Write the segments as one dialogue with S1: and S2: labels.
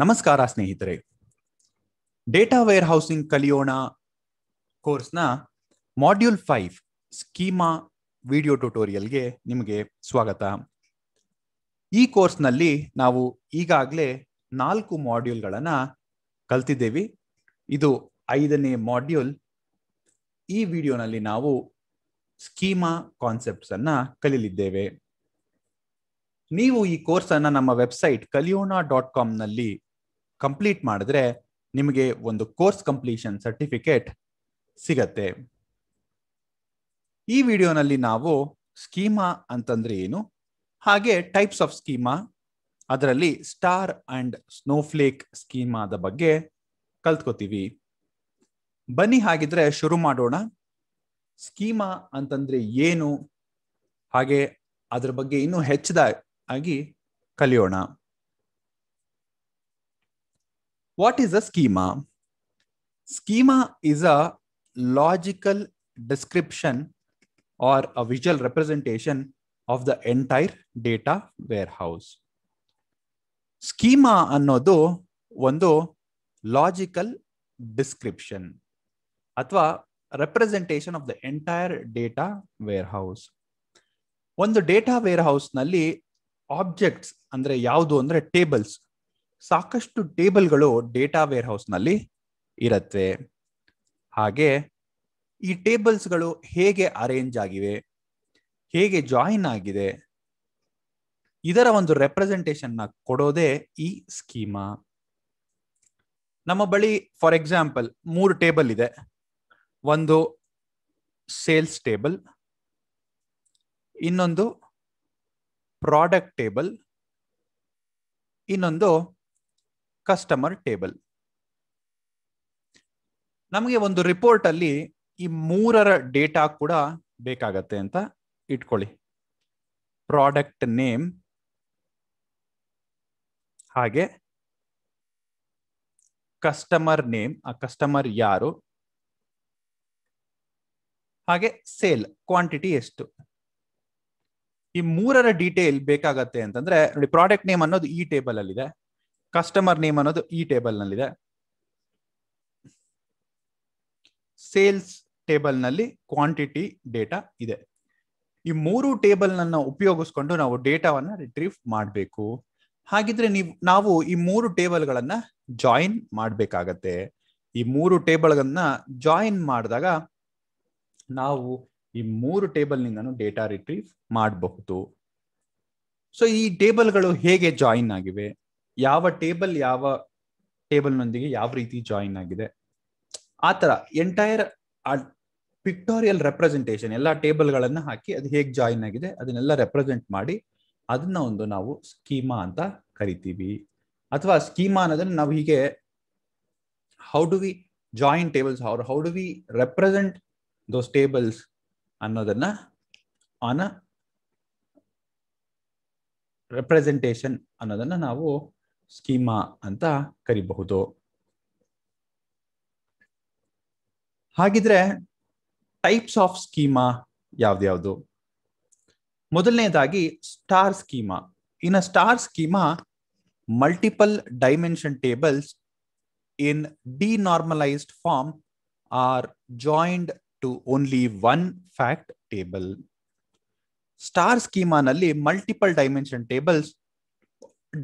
S1: ನಮಸ್ಕಾರ ಸ್ನೇಹಿತರೆ data wear warehousing ಕಲಿಯೋಣ ಕೋರ್ಸ್ನ ಮಾಡ್ಯೂಲ್ ಫೈವ್ ಸ್ಕೀಮಾ ವಿಡಿಯೋ ಟ್ಯುಟೋರಿಯಲ್ಗೆ ನಿಮಗೆ ಸ್ವಾಗತ ಈ ಕೋರ್ಸ್ನಲ್ಲಿ ನಾವು ಈಗಾಗಲೇ ನಾಲ್ಕು ಮಾಡ್ಯೂಲ್ಗಳನ್ನು ಕಲ್ತಿದ್ದೇವೆ ಇದು ಐದನೇ ಮಾಡ್ಯೂಲ್ ಈ ವಿಡಿಯೋನಲ್ಲಿ ನಾವು ಸ್ಕೀಮಾ ಕಾನ್ಸೆಪ್ಟ್ಸ್ ಅನ್ನ ಕಲೀಲಿದ್ದೇವೆ ನೀವು ಈ ಕೋರ್ಸ್ ಅನ್ನ ನಮ್ಮ ವೆಬ್ಸೈಟ್ ಕಲಿಯೋಣ ಡಾಟ್ ಕಾಮ್ನಲ್ಲಿ ಕಂಪ್ಲೀಟ್ ಮಾಡಿದ್ರೆ ನಿಮಗೆ ಒಂದು ಕೋರ್ಸ್ ಕಂಪ್ಲೀಷನ್ ಸರ್ಟಿಫಿಕೇಟ್ ಸಿಗತ್ತೆ ಈ ವಿಡಿಯೋನಲ್ಲಿ ನಾವು ಸ್ಕೀಮಾ ಅಂತಂದ್ರೆ ಏನು ಹಾಗೆ ಟೈಪ್ಸ್ ಆಫ್ ಸ್ಕೀಮಾ ಅದರಲ್ಲಿ ಸ್ಟಾರ್ ಅಂಡ್ ಸ್ನೋಫ್ಲೇಕ್ ಸ್ಕೀಮಾದ ಬಗ್ಗೆ ಕಲ್ತ್ಕೋತೀವಿ ಬನ್ನಿ ಹಾಗಿದ್ರೆ ಶುರು ಮಾಡೋಣ ಸ್ಕೀಮಾ ಅಂತಂದ್ರೆ ಏನು ಹಾಗೆ ಅದ್ರ ಬಗ್ಗೆ ಇನ್ನೂ ಆಗಿ ಕಲಿಯೋಣ what is the schema schema is a logical description or a visual representation of the entire data warehouse schema annodu vando logical description athwa representation of the entire data warehouse vando data warehouse nalli objects andre yavdu andre tables ಸಾಕಷ್ಟು ಟೇಬಲ್ಗಳು data wear ಹೌಸ್ನಲ್ಲಿ ಇರುತ್ತೆ ಹಾಗೆ ಈ ಟೇಬಲ್ಸ್ಗಳು ಹೇಗೆ arrange ಆಗಿವೆ ಹೇಗೆ join ಆಗಿದೆ ಇದರ ಒಂದು ನ ಕೊಡೋದೇ ಈ ಸ್ಕೀಮಾ ನಮ್ಮ ಬಳಿ ಫಾರ್ ಎಕ್ಸಾಂಪಲ್ ಮೂರು ಟೇಬಲ್ ಇದೆ ಒಂದು ಸೇಲ್ಸ್ ಟೇಬಲ್ ಇನ್ನೊಂದು ಪ್ರಾಡಕ್ಟ್ ಟೇಬಲ್ ಇನ್ನೊಂದು ಕಸ್ಟಮರ್ ಟೇಬಲ್ ನಮಗೆ ಒಂದು ರಿಪೋರ್ಟ್ ಅಲ್ಲಿ ಈ ಮೂರರ ಡೇಟಾ ಕೂಡ ಬೇಕಾಗತ್ತೆ ಅಂತ ಇಟ್ಕೊಳ್ಳಿ ಪ್ರಾಡಕ್ಟ್ ನೇಮ್ ಹಾಗೆ ಕಸ್ಟಮರ್ ನೇಮ್ ಆ ಕಸ್ಟಮರ್ ಯಾರು ಹಾಗೆ ಸೇಲ್ ಕ್ವಾಂಟಿಟಿ ಎಷ್ಟು ಈ ಮೂರರ ಡೀಟೇಲ್ ಬೇಕಾಗತ್ತೆ ಅಂತಂದ್ರೆ ನೋಡಿ ಪ್ರಾಡಕ್ಟ್ ನೇಮ್ ಅನ್ನೋದು ಈ ಟೇಬಲ್ ಅಲ್ಲಿದೆ ಇದೆ ಕಸ್ಟಮರ್ ನೇಮ್ ಅನ್ನೋದು ಈ ಟೇಬಲ್ ನಲ್ಲಿದೆ ಸೇಲ್ಸ್ ಟೇಬಲ್ ನಲ್ಲಿ ಕ್ವಾಂಟಿಟಿ ಡೇಟಾ ಇದೆ ಈ ಮೂರು ಟೇಬಲ್ ನನ್ನ ಉಪಯೋಗಿಸ್ಕೊಂಡು ನಾವು ಡೇಟಾವನ್ನ ರಿಟ್ರೀವ್ ಮಾಡಬೇಕು ಹಾಗಿದ್ರೆ ನೀವು ನಾವು ಈ ಮೂರು ಟೇಬಲ್ಗಳನ್ನ ಜಾಯಿನ್ ಮಾಡಬೇಕಾಗತ್ತೆ ಈ ಮೂರು ಟೇಬಲ್ಗಳನ್ನ ಜಾಯಿನ್ ಮಾಡಿದಾಗ ನಾವು ಈ ಮೂರು ಟೇಬಲ್ ನಿಂದನು ಡೇಟಾ ರಿಟ್ರೀವ್ ಮಾಡಬಹುದು ಸೊ ಈ ಟೇಬಲ್ಗಳು ಹೇಗೆ ಜಾಯಿನ್ ಆಗಿವೆ ಯಾವ ಟೇಬಲ್ ಯಾವ ಟೇಬಲ್ನೊಂದಿಗೆ ಯಾವ ರೀತಿ ಜಾಯಿನ್ ಆಗಿದೆ ಆ ತರ ಎಂಟೈರ್ ಪಿಕ್ಟೋರಿಯಲ್ ರೆಪ್ರೆಸೆಂಟೇಷನ್ ಎಲ್ಲ ಟೇಬಲ್ಗಳನ್ನು ಹಾಕಿ ಅದು ಹೇಗೆ ಜಾಯಿನ್ ಆಗಿದೆ ಅದನ್ನೆಲ್ಲ ರೆಪ್ರೆಸೆಂಟ್ ಮಾಡಿ ಅದನ್ನ ಒಂದು ನಾವು ಸ್ಕೀಮಾ ಅಂತ ಕರಿತೀವಿ ಅಥವಾ ಸ್ಕೀಮಾ ಅನ್ನೋದನ್ನ ನಾವು ಹೀಗೆ how do we join tables ಅವ್ರ how do we represent those tables ಅನ್ನೋದನ್ನ ಆನ್ ಅ ರೆಪ್ರೆಸೆಂಟೇಷನ್ ಅನ್ನೋದನ್ನ ನಾವು ಸ್ಕೀಮಾ ಅಂತ ಕರಿಬಹುದು ಹಾಗಿದ್ರೆ ಟೈಪ್ಸ್ ಆಫ್ ಸ್ಕೀಮಾ ಯಾವ್ದ್ಯಾವ್ದು ಮೊದಲನೇದಾಗಿ star schema in star schema multiple dimension tables in normalized form are joined to only one fact table star ಸ್ಕೀಮಾನಲ್ಲಿ multiple dimension tables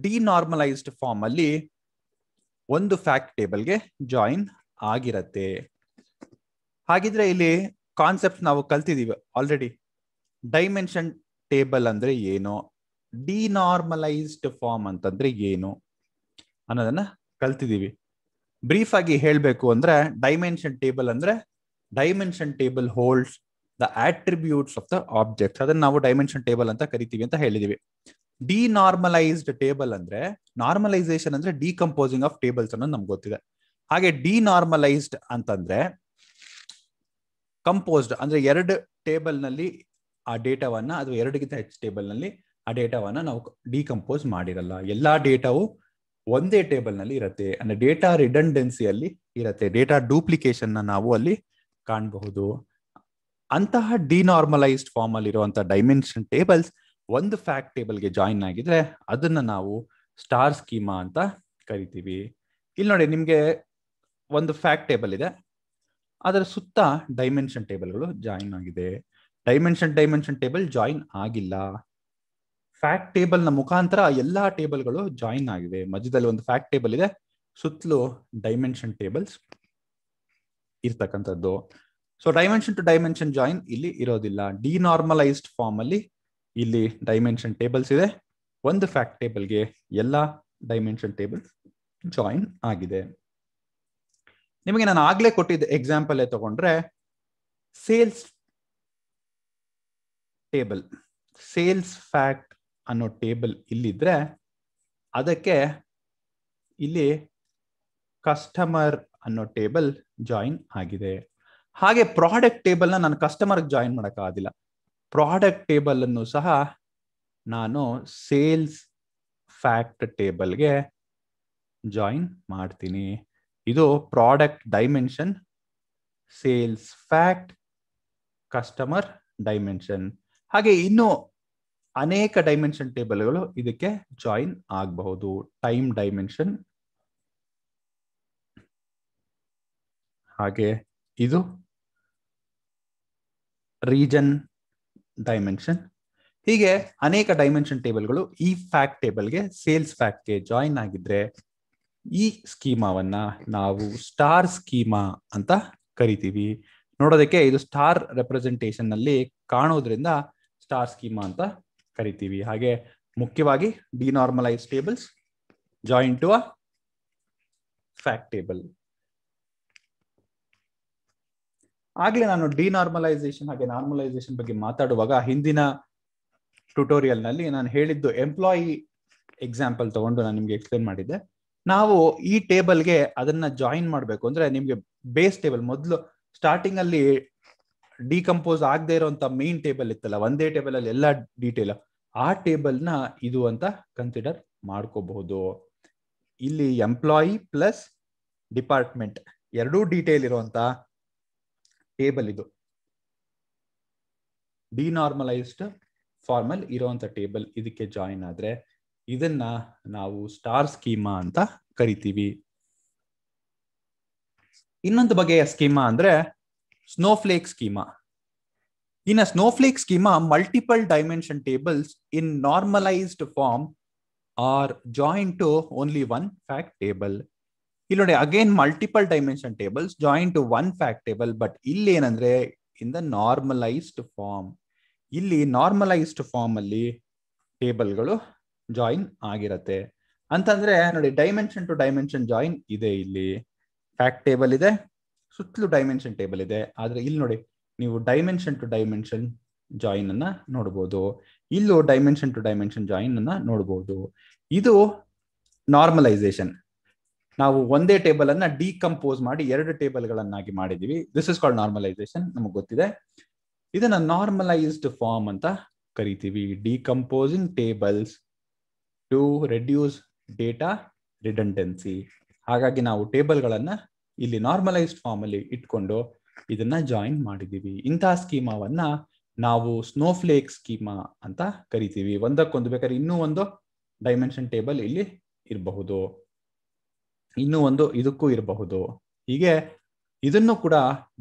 S1: denormalized form ಅಲ್ಲಿ ಒಂದು ಫ್ಯಾಕ್ಟ್ ಟೇಬಲ್ಗೆ ಜಾಯಿನ್ ಆಗಿರತ್ತೆ ಹಾಗಿದ್ರೆ ಇಲ್ಲಿ ಕಾನ್ಸೆಪ್ಟ್ ನಾವು ಕಲ್ತಿದೀವಿ ಆಲ್ರೆಡಿ ಡೈಮೆನ್ಷನ್ ಟೇಬಲ್ ಅಂದ್ರೆ ಏನು ಡಿನಾರ್ಮಲೈಸ್ಡ್ ಫಾರ್ಮ್ ಅಂತಂದ್ರೆ ಏನು ಅನ್ನೋದನ್ನ ಕಲ್ತಿದೀವಿ ಬ್ರೀಫ್ ಆಗಿ ಹೇಳಬೇಕು ಅಂದ್ರೆ ಡೈಮೆನ್ಷನ್ ಟೇಬಲ್ ಅಂದ್ರೆ dimension table holds the attributes of the object ಅದನ್ನ ನಾವು ಡೈಮೆನ್ಷನ್ ಟೇಬಲ್ ಅಂತ ಕರಿತೀವಿ ಅಂತ ಹೇಳಿದೀವಿ ಡಿನಾರ್ಮಲೈಸ್ಡ್ ಟೇಬಲ್ ಅಂದ್ರೆ ನಾರ್ಮಲೈಸೇಷನ್ ಅಂದ್ರೆ ಡಿಕಂಪೋಸಿಂಗ್ ಆಫ್ ಟೇಬಲ್ಸ್ ಅನ್ನೋದು ನಮ್ಗೆ ಗೊತ್ತಿದೆ ಹಾಗೆ ಡಿನಾರ್ಮಲೈಸ್ಡ್ ಅಂತಂದ್ರೆ ಕಂಪೋಸ್ಡ್ ಅಂದ್ರೆ ಎರಡು ಟೇಬಲ್ ನಲ್ಲಿ ಆ ಡೇಟಾವನ್ನ ಅಥವಾ ಎರಡಕ್ಕಿಂತ ಹೆಚ್ಚು ಟೇಬಲ್ ನಲ್ಲಿ ಆ ಡೇಟಾವನ್ನ ನಾವು ಡಿಕಂಪೋಸ್ ಮಾಡಿರಲ್ಲ ಎಲ್ಲಾ ಡೇಟಾವು ಒಂದೇ ಟೇಬಲ್ ನಲ್ಲಿ ಇರುತ್ತೆ ಅಂದ್ರೆ ಡೇಟಾ ರಿಡಂಡೆನ್ಸಿಯಲ್ಲಿ ಇರುತ್ತೆ ಡೇಟಾ ಡೂಪ್ಲಿಕೇಶನ್ ನ ನಾವು ಅಲ್ಲಿ ಕಾಣಬಹುದು ಅಂತಹ ಡಿನಾರ್ಮಲೈಸ್ಡ್ ಫಾರ್ಮ್ ಅಲ್ಲಿ ಡೈಮೆನ್ಷನ್ ಟೇಬಲ್ಸ್ ಒಂದು ಫ್ಯಾಕ್ಟ್ ಟೇಬಲ್ಗೆ ಜಾಯಿನ್ ಆಗಿದ್ರೆ ಅದನ್ನ ನಾವು ಸ್ಟಾರ್ ಸ್ಕೀಮಾ ಅಂತ ಕರಿತೀವಿ ಇಲ್ಲಿ ನೋಡಿ ನಿಮ್ಗೆ ಒಂದು ಫ್ಯಾಕ್ಟ್ ಟೇಬಲ್ ಇದೆ ಅದರ ಸುತ್ತ ಡೈಮೆನ್ಷನ್ ಟೇಬಲ್ಗಳು ಜಾಯಿನ್ ಆಗಿದೆ ಡೈಮೆನ್ಷನ್ ಡೈಮೆನ್ಷನ್ ಟೇಬಲ್ ಜಾಯಿನ್ ಆಗಿಲ್ಲ ಫ್ಯಾಕ್ಟ್ ನ ಮುಖಾಂತರ ಎಲ್ಲಾ ಟೇಬಲ್ಗಳು ಜಾಯಿನ್ ಆಗಿದೆ ಮಧ್ಯದಲ್ಲಿ ಒಂದು ಫ್ಯಾಕ್ಟ್ ಟೇಬಲ್ ಇದೆ ಸುತ್ತಲೂ ಡೈಮೆನ್ಷನ್ ಟೇಬಲ್ಸ್ ಇರ್ತಕ್ಕಂಥದ್ದು so dimension to dimension join ಇಲ್ಲಿ ಇರೋದಿಲ್ಲ ಡಿನಾರ್ಮಲೈಸ್ಡ್ ಫಾರ್ಮ್ ಅಲ್ಲಿ ಇಲ್ಲಿ ಡೈಮೆನ್ಷನ್ ಟೇಬಲ್ಸ್ ಇದೆ ಒಂದು ಫ್ಯಾಕ್ಟ್ ಟೇಬಲ್ಗೆ ಎಲ್ಲ ಡೈಮೆನ್ಷನ್ ಟೇಬಲ್ ಜಾಯಿನ್ ಆಗಿದೆ ನಿಮಗೆ ನಾನು ಆಗ್ಲೇ ಕೊಟ್ಟಿದ್ದ ಎಕ್ಸಾಂಪಲ್ ತಗೊಂಡ್ರೆ ಸೇಲ್ಸ್ ಟೇಬಲ್ ಸೇಲ್ಸ್ ಫ್ಯಾಕ್ಟ್ ಅನ್ನೋ ಟೇಬಲ್ ಇಲ್ಲಿದ್ರೆ ಅದಕ್ಕೆ ಇಲ್ಲಿ ಕಸ್ಟಮರ್ ಅನ್ನೋ ಟೇಬಲ್ ಜಾಯಿನ್ ಆಗಿದೆ ಹಾಗೆ ಪ್ರಾಡಕ್ಟ್ ಟೇಬಲ್ನ ನಾನು ಕಸ್ಟಮರ್ಗೆ ಜಾಯಿನ್ ಮಾಡೋಕ್ಕಾಗಿಲ್ಲ ಪ್ರಾಡಕ್ಟ್ ಟೇಬಲ್ ಅನ್ನು ಸಹ ನಾನು ಸೇಲ್ಸ್ ಫ್ಯಾಕ್ಟ್ ಟೇಬಲ್ಗೆ ಜಾಯಿನ್ ಮಾಡ್ತೀನಿ ಇದು product dimension sales fact customer dimension ಹಾಗೆ ಇನ್ನು ಅನೇಕ ಡೈಮೆನ್ಷನ್ ಟೇಬಲ್ಗಳು ಇದಕ್ಕೆ ಜಾಯಿನ್ ಆಗಬಹುದು ಟೈಮ್ ಡೈಮೆನ್ಷನ್ ಹಾಗೆ ಇದು ರೀಜನ್ ಡೈಮೆನ್ಷನ್ ಹೀಗೆ ಅನೇಕ ಡೈಮೆನ್ಷನ್ ಟೇಬಲ್ಗಳು ಈ ಫ್ಯಾಕ್ಟ್ ಟೇಬಲ್ಗೆ ಸೇಲ್ಸ್ ಫ್ಯಾಕ್ಟ್ಗೆ ಜಾಯಿನ್ ಆಗಿದ್ರೆ ಈ ಸ್ಕೀಮಾವನ್ನ ನಾವು ಸ್ಟಾರ್ ಸ್ಕೀಮಾ ಅಂತ ಕರಿತೀವಿ ನೋಡೋದಕ್ಕೆ ಇದು ಸ್ಟಾರ್ ರೆಪ್ರೆಸೆಂಟೇಶನ್ ಅಲ್ಲಿ ಕಾಣೋದ್ರಿಂದ ಸ್ಟಾರ್ ಸ್ಕೀಮಾ ಅಂತ ಕರಿತೀವಿ ಹಾಗೆ ಮುಖ್ಯವಾಗಿ denormalize tables join to a fact table ಆಗ್ಲೇ ನಾನು ಡಿನಾರ್ಮಲೈಸೇಷನ್ ಹಾಗೆ ನಾರ್ಮಲೈಸೇಷನ್ ಬಗ್ಗೆ ಮಾತಾಡುವಾಗ ಹಿಂದಿನ ಟ್ಯುಟೋರಿಯಲ್ ನಲ್ಲಿ ನಾನು ಹೇಳಿದ್ದು ಎಂಪ್ಲಾಯಿ ಎಕ್ಸಾಂಪಲ್ ತಗೊಂಡು ನಾನು ನಿಮ್ಗೆ ಎಕ್ಸ್ಪ್ಲೇನ್ ಮಾಡಿದ್ದೆ ನಾವು ಈ ಟೇಬಲ್ಗೆ ಅದನ್ನ ಜಾಯಿನ್ ಮಾಡಬೇಕು ಅಂದ್ರೆ ನಿಮ್ಗೆ ಬೇಸ್ ಟೇಬಲ್ ಮೊದಲು ಸ್ಟಾರ್ಟಿಂಗ್ ಅಲ್ಲಿ ಡಿಕಂಪೋಸ್ ಆಗದೆ ಇರುವಂತ ಮೇನ್ ಟೇಬಲ್ ಇತ್ತಲ್ಲ ಒಂದೇ ಟೇಬಲ್ ಅಲ್ಲಿ ಎಲ್ಲ ಡೀಟೇಲ್ ಆ ಟೇಬಲ್ ನ ಇದು ಅಂತ ಕನ್ಸಿಡರ್ ಮಾಡ್ಕೋಬಹುದು ಇಲ್ಲಿ ಎಂಪ್ಲಾಯಿ ಪ್ಲಸ್ ಡಿಪಾರ್ಟ್ಮೆಂಟ್ ಎರಡೂ ಡೀಟೇಲ್ ಇರುವಂತ ಟೇಬಲ್ ಇದು ಡಿನಾರ್ಮಲೈಸ್ಡ್ ಫಾರ್ಮಲ್ ಇರುವಂತ ಟೇಬಲ್ ಇದಕ್ಕೆ ಜಾಯಿನ್ ಆದ್ರೆ ಇದನ್ನ ನಾವು ಸ್ಟಾರ್ ಸ್ಕೀಮಾ ಅಂತ ಕರಿತೀವಿ ಇನ್ನೊಂದು ಬಗೆಯ ಸ್ಕೀಮಾ ಅಂದ್ರೆ snowflake schema in snowflake schema multiple dimension tables in normalized form are join to only one fact table ಇಲ್ಲಿ ನೋಡಿ again multiple dimension tables join to one fact table but ಇಲ್ಲಿ ಏನಂದ್ರೆ in the normalized form ಇಲ್ಲಿ normalized form ಅಲ್ಲಿ ಟೇಬಲ್ಗಳು join ಆಗಿರತ್ತೆ ಅಂತಂದ್ರೆ ನೋಡಿ ಡೈಮೆನ್ಷನ್ ಟು ಡೈಮೆನ್ಷನ್ ಜಾಯಿನ್ ಇದೆ ಇಲ್ಲಿ ಫ್ಯಾಕ್ಟ್ ಟೇಬಲ್ ಇದೆ ಸುತ್ತಲೂ ಡೈಮೆನ್ಷನ್ ಟೇಬಲ್ ಇದೆ ಆದ್ರೆ ಇಲ್ಲಿ ನೋಡಿ ನೀವು ಡೈಮೆನ್ಷನ್ ಟು ಡೈಮೆನ್ಷನ್ ಜಾಯಿನ್ ಅನ್ನ ನೋಡಬಹುದು ಇಲ್ಲೂ ಡೈಮೆನ್ಷನ್ ಟು ಡೈಮೆನ್ಷನ್ ಜಾಯಿನ್ ಅನ್ನ ನೋಡಬಹುದು ಇದು ನಾರ್ಮಲೈಸೇಷನ್ ನಾವು ಒಂದೇ ಟೇಬಲ್ ಅನ್ನ ಡಿಕಂಪೋಸ್ ಮಾಡಿ ಎರಡು ಟೇಬಲ್ ಗಳನ್ನಾಗಿ ಮಾಡಿದೀವಿ ದಿಸ್ ಇಸ್ ಕಾಲ್ಡ್ ನಾರ್ಮಲೈಸೇಷನ್ ನಮಗೆ ಗೊತ್ತಿದೆ ಇದನ್ನ ನಾರ್ಮಲೈಸ್ಡ್ ಫಾರ್ಮ್ ಅಂತ ಕರಿತೀವಿ decomposing tables to reduce data redundancy ಹಾಗಾಗಿ ನಾವು ಟೇಬಲ್ ಇಲ್ಲಿ ನಾರ್ಮಲೈಸ್ಡ್ ಫಾರ್ಮ್ ಅಲ್ಲಿ ಇಟ್ಕೊಂಡು ಇದನ್ನ ಜಾಯಿನ್ ಮಾಡಿದೀವಿ ಇಂತಹ ಸ್ಕೀಮಾವನ್ನ ನಾವು ಸ್ನೋಫ್ಲೇಕ್ ಸ್ಕೀಮಾ ಅಂತ ಕರಿತೀವಿ ಒಂದಕ್ಕೊಂದು ಬೇಕಾದ್ರೆ ಇನ್ನೂ ಒಂದು ಡೈಮೆನ್ಷನ್ ಟೇಬಲ್ ಇಲ್ಲಿ ಇರಬಹುದು ಇನ್ನೂ ಒಂದು ಇದಕ್ಕೂ ಇರಬಹುದು ಹೀಗೆ ಇದನ್ನು ಕೂಡ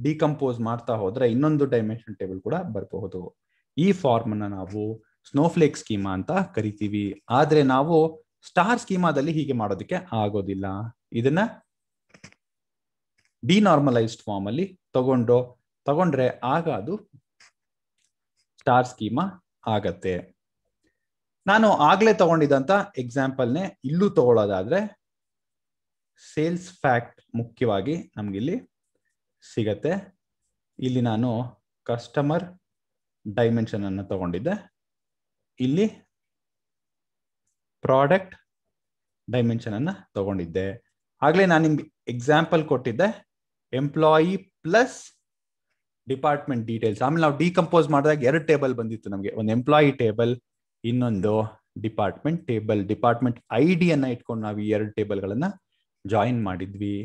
S1: ಡಿಕಂಪೋಸ್ ಮಾಡ್ತಾ ಹೋದ್ರೆ ಇನ್ನೊಂದು ಡೈಮೆನ್ಷನ್ ಟೇಬಲ್ ಕೂಡ ಬರಬಹುದು ಈ ಫಾರ್ಮ್ ಅನ್ನ ನಾವು ಸ್ನೋಫ್ಲೇಕ್ ಸ್ಕೀಮಾ ಅಂತ ಕರಿತೀವಿ ಆದ್ರೆ ನಾವು ಸ್ಟಾರ್ ಸ್ಕೀಮಾದಲ್ಲಿ ಹೀಗೆ ಮಾಡೋದಕ್ಕೆ ಆಗೋದಿಲ್ಲ ಇದನ್ನ ಡಿನಾರ್ಮಲೈಸ್ಡ್ ಫಾರ್ಮ್ ಅಲ್ಲಿ ತಗೊಂಡು ತಗೊಂಡ್ರೆ ಆಗ ಅದು ಸ್ಟಾರ್ ಸ್ಕೀಮಾ ಆಗತ್ತೆ ನಾನು ಆಗ್ಲೇ ತಗೊಂಡಿದಂತ ಎಕ್ಸಾಂಪಲ್ನೇ ಇಲ್ಲೂ ತಗೊಳ್ಳೋದಾದ್ರೆ ಸೇಲ್ಸ್ ಫ್ಯಾಕ್ಟ್ ಮುಖ್ಯವಾಗಿ ಇಲ್ಲಿ ಸಿಗತ್ತೆ ಇಲ್ಲಿ ನಾನು ಕಸ್ಟಮರ್ ಡೈಮೆನ್ಷನ್ ಅನ್ನು ತಗೊಂಡಿದ್ದೆ ಇಲ್ಲಿ ಪ್ರಾಡಕ್ಟ್ ಡೈಮೆನ್ಷನ್ ಅನ್ನು ತಗೊಂಡಿದ್ದೆ ಆಗಲೇ ನಾನು ನಿಮ್ಗೆ ಎಕ್ಸಾಂಪಲ್ ಕೊಟ್ಟಿದ್ದೆ ಎಂಪ್ಲಾಯಿ ಪ್ಲಸ್ ಡಿಪಾರ್ಟ್ಮೆಂಟ್ ಡೀಟೇಲ್ಸ್ ಆಮೇಲೆ ನಾವು ಡಿಕಂಪೋಸ್ ಮಾಡಿದಾಗ ಎರಡು ಟೇಬಲ್ ಬಂದಿತ್ತು ನಮಗೆ ಒಂದು ಎಂಪ್ಲಾಯಿ ಟೇಬಲ್ ಇನ್ನೊಂದು department table department I D ಇಟ್ಕೊಂಡು ನಾವು ಈ ಎರಡು ಟೇಬಲ್ಗಳನ್ನು ಜಾಯಿನ್ ಮಾಡಿದ್ವಿ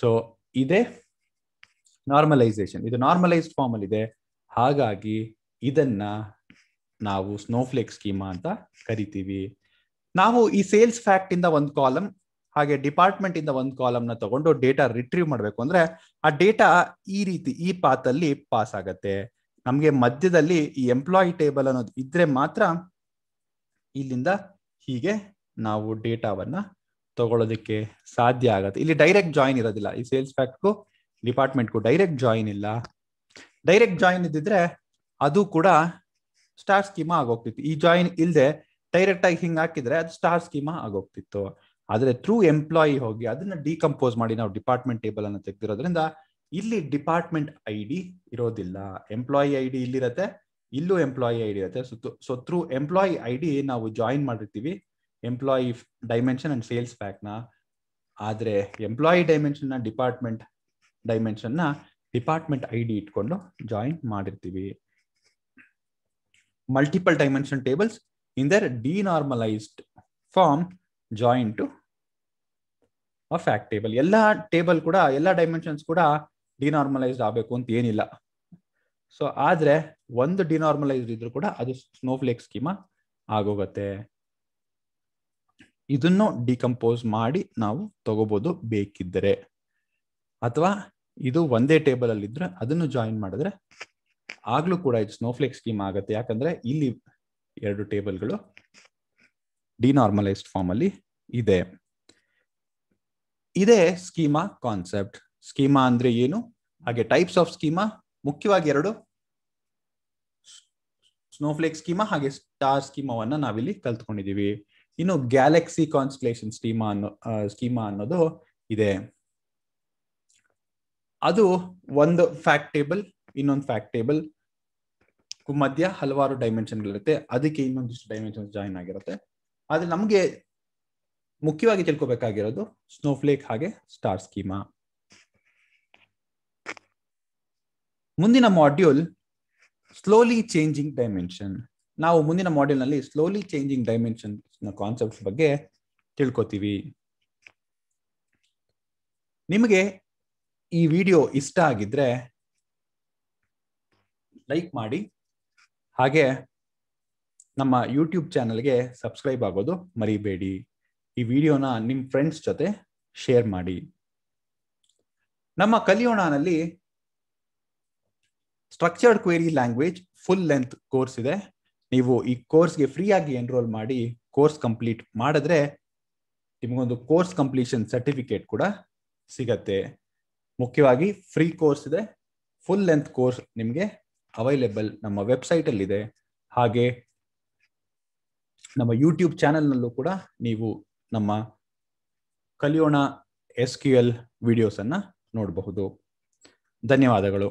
S1: ಸೊ ಇದೆ ನಾರ್ಮಲೈಸೇಷನ್ ಇದು ನಾರ್ಮಲೈಸ್ಡ್ ಫಾರ್ಮ್ ಅಲ್ಲಿ ಇದೆ ಹಾಗಾಗಿ ಇದನ್ನ ನಾವು ಸ್ನೋಫ್ಲೇಕ್ ಸ್ಕೀಮಾ ಅಂತ ಕರಿತೀವಿ ನಾವು ಈ ಸೇಲ್ಸ್ ಫ್ಯಾಕ್ಟ್ ಇಂದ ಒಂದು ಕಾಲಮ್ ಹಾಗೆ ಡಿಪಾರ್ಟ್ಮೆಂಟ್ ಇಂದ ಒಂದು ಕಾಲಮ್ ನ ತಗೊಂಡು ಡೇಟಾ ರಿಟ್ರೀವ್ ಮಾಡಬೇಕು ಅಂದ್ರೆ ಆ ಡೇಟಾ ಈ ರೀತಿ ಈ ಪಾತ್ ಅಲ್ಲಿ ಪಾಸ್ ಆಗತ್ತೆ ನಮಗೆ ಮಧ್ಯದಲ್ಲಿ ಈ ಎಂಪ್ಲಾಯಿ ಟೇಬಲ್ ಅನ್ನೋದು ಇದ್ರೆ ಮಾತ್ರ ಇಲ್ಲಿಂದ ಹೀಗೆ ನಾವು ಡೇಟಾವನ್ನ ತಗೊಳ್ಳೋದಕ್ಕೆ ಸಾಧ್ಯ ಆಗತ್ತೆ ಇಲ್ಲಿ ಡೈರೆಕ್ಟ್ ಜಾಯಿನ್ ಇರೋದಿಲ್ಲ ಈ ಸೇಲ್ಸ್ ಡಿಪಾರ್ಟ್ಮೆಂಟ್ ಡಿಪಾರ್ಟ್ಮೆಂಟ್ಗೂ ಡೈರೆಕ್ಟ್ ಜಾಯಿನ್ ಇಲ್ಲ ಡೈರೆಕ್ಟ್ ಜಾಯಿನ್ ಇದ್ದಿದ್ರೆ ಅದು ಕೂಡ ಸ್ಟಾರ್ ಸ್ಕೀಮಾ ಆಗೋಗ್ತಿತ್ತು ಈ ಜಾಯಿನ್ ಇಲ್ಲದೆ ಡೈರೆಕ್ಟ್ ಆಗಿ ಹಿಂಗೆ ಹಾಕಿದ್ರೆ ಅದು ಸ್ಟಾರ್ ಸ್ಕೀಮಾ ಆಗೋಗ್ತಿತ್ತು ಆದರೆ ಥ್ರೂ ಎಂಪ್ಲಾಯಿ ಹೋಗಿ ಅದನ್ನ ಡಿಕಂಪೋಸ್ ಮಾಡಿ ನಾವು ಡಿಪಾರ್ಟ್ಮೆಂಟ್ ಟೇಬಲ್ ಅನ್ನು ತೆಗೆದಿರೋದ್ರಿಂದ ಇಲ್ಲಿ ಡಿಪಾರ್ಟ್ಮೆಂಟ್ ಐ ಡಿ ಇರೋದಿಲ್ಲ ಎಂಪ್ಲಾಯಿ ಐ ಡಿ ಇಲ್ಲಿರತ್ತೆ ಇಲ್ಲೂ ಎಂಪ್ಲಾಯಿ ಐ ಡಿ ಇರುತ್ತೆ so through employee I D ನಾವು ಜಾಯಿನ್ ಮಾಡಿರ್ತೀವಿ ಎಂಪ್ಲಾಯಿ ಡೈಮೆನ್ಷನ್ ಅಂಡ್ ಸೇಲ್ಸ್ ಪ್ಯಾಕ್ನ ಆದರೆ ಎಂಪ್ಲಾಯಿ ಡೈಮೆನ್ಷನ್ನ ಡಿಪಾರ್ಟ್ಮೆಂಟ್ ನ ಡಿಪಾರ್ಟ್ಮೆಂಟ್ ಐ ಡಿ ಇಟ್ಕೊಂಡು ಜಾಯಿನ್ ಮಾಡಿರ್ತೀವಿ multiple dimension tables in their denormalized form join to a fact table ಎಲ್ಲ ಟೇಬಲ್ ಕೂಡ ಎಲ್ಲ ಡೈಮೆನ್ಷನ್ಸ್ ಕೂಡ ಡಿನಾರ್ಮಲೈಸ್ಡ್ ಆಗಬೇಕು ಅಂತ ಏನಿಲ್ಲ ಸೊ ಆದರೆ ಒಂದು ಡಿನಾರ್ಮಲೈಸ್ಡ್ ಇದ್ರೂ ಕೂಡ ಅದು ಸ್ನೋಫ್ಲೇಕ್ ಸ್ಕೀಮ ಆಗೋಗತ್ತೆ ಇದನ್ನು ಡಿಕಂಪೋಸ್ ಮಾಡಿ ನಾವು ತಗೋಬಹುದು ಬೇಕಿದ್ದರೆ ಅಥವಾ ಇದು ಒಂದೇ ಟೇಬಲ್ ಅಲ್ಲಿ ಇದ್ರೆ ಅದನ್ನು ಜಾಯಿನ್ ಮಾಡಿದ್ರೆ ಆಗ್ಲೂ ಕೂಡ ಇದು ಸ್ನೋಫ್ಲೇಕ್ ಸ್ಕೀಮ್ ಆಗುತ್ತೆ ಯಾಕಂದ್ರೆ ಇಲ್ಲಿ ಎರಡು ಟೇಬಲ್ಗಳು ಡಿನಾರ್ಮಲೈಸ್ಡ್ ಫಾರ್ಮ್ ಅಲ್ಲಿ ಇದೆ ಇದೇ ಸ್ಕೀಮಾ ಕಾನ್ಸೆಪ್ಟ್ ಸ್ಕೀಮಾ ಅಂದ್ರೆ ಏನು ಹಾಗೆ ಟೈಪ್ಸ್ ಆಫ್ ಸ್ಕೀಮಾ ಮುಖ್ಯವಾಗಿ ಎರಡು ಸ್ನೋಫ್ಲೇಕ್ ಸ್ಕೀಮಾ ಹಾಗೆ ಸ್ಟಾರ್ ಸ್ಕೀಮಾವನ್ನ ನಾವಿಲ್ಲಿ ಕಲ್ತ್ಕೊಂಡಿದೀವಿ ಇನ್ನು ಗ್ಯಾಲಕ್ಸಿ ಕಾನ್ಸ್ಟಲೇಷನ್ ಸ್ಟೀಮಾ ಅನ್ನೋ ಸ್ಕೀಮಾ ಅನ್ನೋದು ಇದೆ ಅದು ಒಂದು ಫ್ಯಾಕ್ಟ್ ಟೇಬಲ್ ಇನ್ನೊಂದು ಫ್ಯಾಕ್ಟ್ ಟೇಬಲ್ ಮಧ್ಯ ಹಲವಾರು ಡೈಮೆನ್ಷನ್ಗಳಿರುತ್ತೆ ಅದಕ್ಕೆ ಇನ್ನೊಂದಿಷ್ಟು ಡೈಮೆನ್ಷನ್ ಜಾಯಿನ್ ಆಗಿರುತ್ತೆ ಆದ್ರೆ ನಮಗೆ ಮುಖ್ಯವಾಗಿ ತಿಳ್ಕೊಬೇಕಾಗಿರೋದು ಸ್ನೋಫ್ಲೇಕ್ ಹಾಗೆ ಸ್ಟಾರ್ ಸ್ಕೀಮಾ ಮುಂದಿನ ಮಾಡ್ಯೂಲ್ ಸ್ಲೋಲಿ ಚೇಂಜಿಂಗ್ ಡೈಮೆನ್ಷನ್ ನಾವು ಮುಂದಿನ ಮಾಡೆಲ್ನಲ್ಲಿ ಸ್ಲೋಲಿ ಚೇಂಜಿಂಗ್ ಡೈಮೆನ್ಷನ್ ಕಾನ್ಸೆಪ್ಟ್ಸ್ ಬಗ್ಗೆ ತಿಳ್ಕೊತೀವಿ ನಿಮಗೆ ಈ ವಿಡಿಯೋ ಇಷ್ಟ ಆಗಿದ್ರೆ ಲೈಕ್ ಮಾಡಿ ಹಾಗೆ ನಮ್ಮ ಯೂಟ್ಯೂಬ್ ಚಾನಲ್ಗೆ ಸಬ್ಸ್ಕ್ರೈಬ್ ಆಗೋದು ಮರಿಬೇಡಿ ಈ ವಿಡಿಯೋನ ನಿಮ್ಮ ಫ್ರೆಂಡ್ಸ್ ಜೊತೆ ಶೇರ್ ಮಾಡಿ ನಮ್ಮ ಕಲಿಯೋಣನಲ್ಲಿ structured query language full length course ಇದೆ ನೀವು ಈ ಕೋರ್ಸ್ಗೆ ಫ್ರೀ ಆಗಿ ಎನ್ರೋಲ್ ಮಾಡಿ ಕೋರ್ಸ್ ಕಂಪ್ಲೀಟ್ ಮಾಡಿದ್ರೆ ನಿಮಗೊಂದು ಕೋರ್ಸ್ ಕಂಪ್ಲೀಷನ್ ಸರ್ಟಿಫಿಕೇಟ್ ಕೂಡ ಸಿಗತ್ತೆ ಮುಖ್ಯವಾಗಿ ಫ್ರೀ ಕೋರ್ಸ್ ಇದೆ ಫುಲ್ ಲೆಂತ್ ಕೋರ್ಸ್ ನಿಮಗೆ ಅವೈಲೇಬಲ್ ನಮ್ಮ ವೆಬ್ಸೈಟಲ್ಲಿ ಇದೆ ಹಾಗೆ ನಮ್ಮ ಯೂಟ್ಯೂಬ್ ಚಾನೆಲ್ನಲ್ಲೂ ಕೂಡ ನೀವು ನಮ್ಮ ಕಲಿಯೋಣ ಎಸ್ ಕ್ಯೂ ಎಲ್ ವಿಡಿಯೋಸನ್ನು ನೋಡಬಹುದು ಧನ್ಯವಾದಗಳು